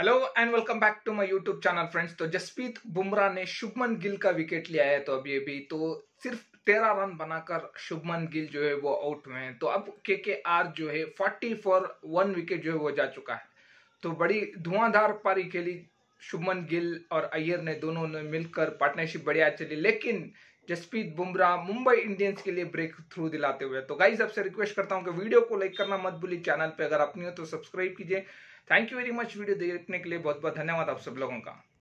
hello and welcome back to my YouTube channel friends तो जसप्रीत बुमराह ने शुभमन गिल का विकेट लिया है तो अभी अभी तो सिर्फ तेरह रन बनाकर शुभमन गिल जो है वो आउट हुए हैं तो अब के के आर जो है फोर्टी फोर वन विकेट जो है वो जा चुका है तो बड़ी धुआंधार पारी खेली शुभमन गिल और अय्यर ने दोनों ने मिलकर पार्टनरशिप बढ़िया चली लेकिन जसप्रीत बुमराह मुंबई इंडियंस के लिए ब्रेक थ्रू दिलाते हुए तो गाइज आपसे रिक्वेस्ट करता हूँ कि वीडियो को लाइक करना मत भूलिए चैनल पे अगर अपनी हो तो सब्सक्राइब कीजिए thank you very much video देखने के लिए बहुत बहुत धन्यवाद आप सब लोगों का